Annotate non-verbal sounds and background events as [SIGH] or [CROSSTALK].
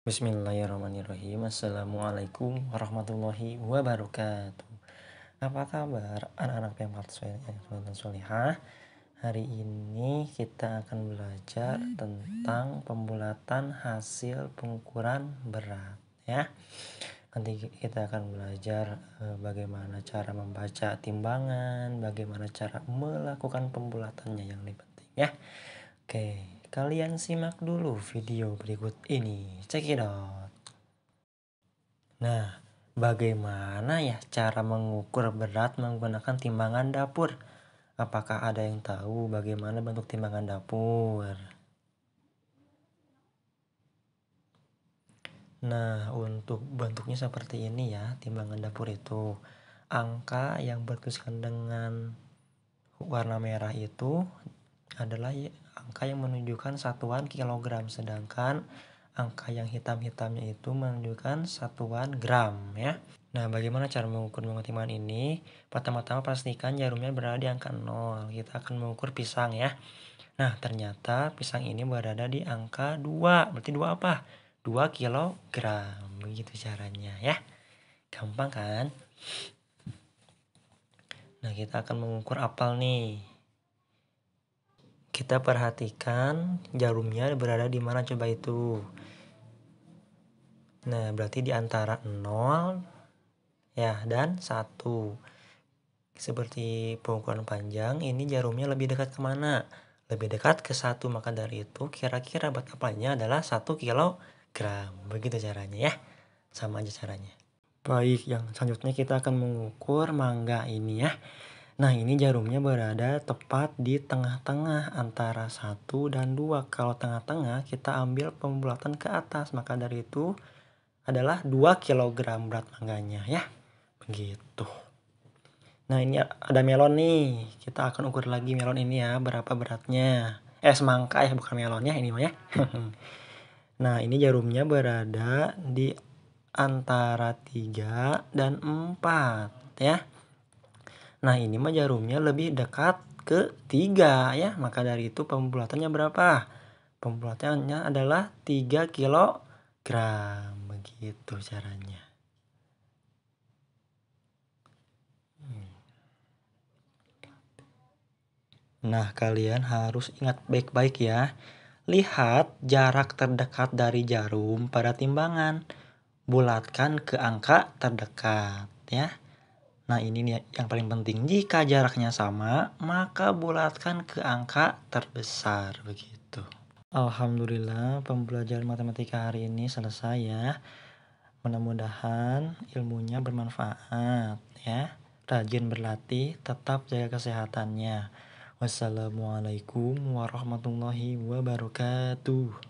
Bismillahirrahmanirrahim Assalamualaikum warahmatullahi wabarakatuh Apa kabar anak-anak yang dan eh, solehah Hari ini kita akan belajar tentang pembulatan hasil pengukuran berat ya. Nanti kita akan belajar eh, bagaimana cara membaca timbangan, bagaimana cara melakukan pembulatannya yang lebih penting ya. Oke, kalian simak dulu video berikut ini. Check it out. Nah, bagaimana ya cara mengukur berat menggunakan timbangan dapur? Apakah ada yang tahu bagaimana bentuk timbangan dapur? Nah, untuk bentuknya seperti ini ya, timbangan dapur itu angka yang bertuliskan dengan warna merah itu adalah ya, angka yang menunjukkan satuan kilogram, sedangkan angka yang hitam-hitamnya itu menunjukkan satuan gram ya. Nah, bagaimana cara mengukur pengetiman ini? Pertama-tama pastikan jarumnya berada di angka 0. Kita akan mengukur pisang ya. Nah, ternyata pisang ini berada di angka 2. Berarti 2 apa? 2 kilogram. Begitu caranya ya. Gampang kan? Nah, kita akan mengukur apel nih kita perhatikan jarumnya berada di mana coba itu. Nah, berarti di antara 0 ya dan 1. Seperti pengukuran panjang, ini jarumnya lebih dekat kemana? Lebih dekat ke 1, maka dari itu kira-kira berat kepalanya adalah 1 kilogram. Begitu caranya ya, sama aja caranya. Baik, yang selanjutnya kita akan mengukur mangga ini ya. Nah ini jarumnya berada tepat di tengah-tengah antara satu dan dua. Kalau tengah-tengah kita ambil pembulatan ke atas maka dari itu adalah 2 kg berat mangganya ya. Begitu. Nah ini ada melon nih. Kita akan ukur lagi melon ini ya berapa beratnya. Eh semangka ya bukan melonnya ini mah ya. [LAUGHS] nah ini jarumnya berada di antara 3 dan 4 ya. Nah ini mah jarumnya lebih dekat ke 3 ya. Maka dari itu pembulatannya berapa? Pembulatannya adalah 3 kilogram. Begitu caranya. Nah, kalian harus ingat baik-baik ya. Lihat jarak terdekat dari jarum pada timbangan. Bulatkan ke angka terdekat ya. Nah ini nih yang paling penting, jika jaraknya sama, maka bulatkan ke angka terbesar, begitu. Alhamdulillah pembelajaran matematika hari ini selesai ya. Mudah-mudahan ilmunya bermanfaat ya. Rajin berlatih, tetap jaga kesehatannya. Wassalamualaikum warahmatullahi wabarakatuh.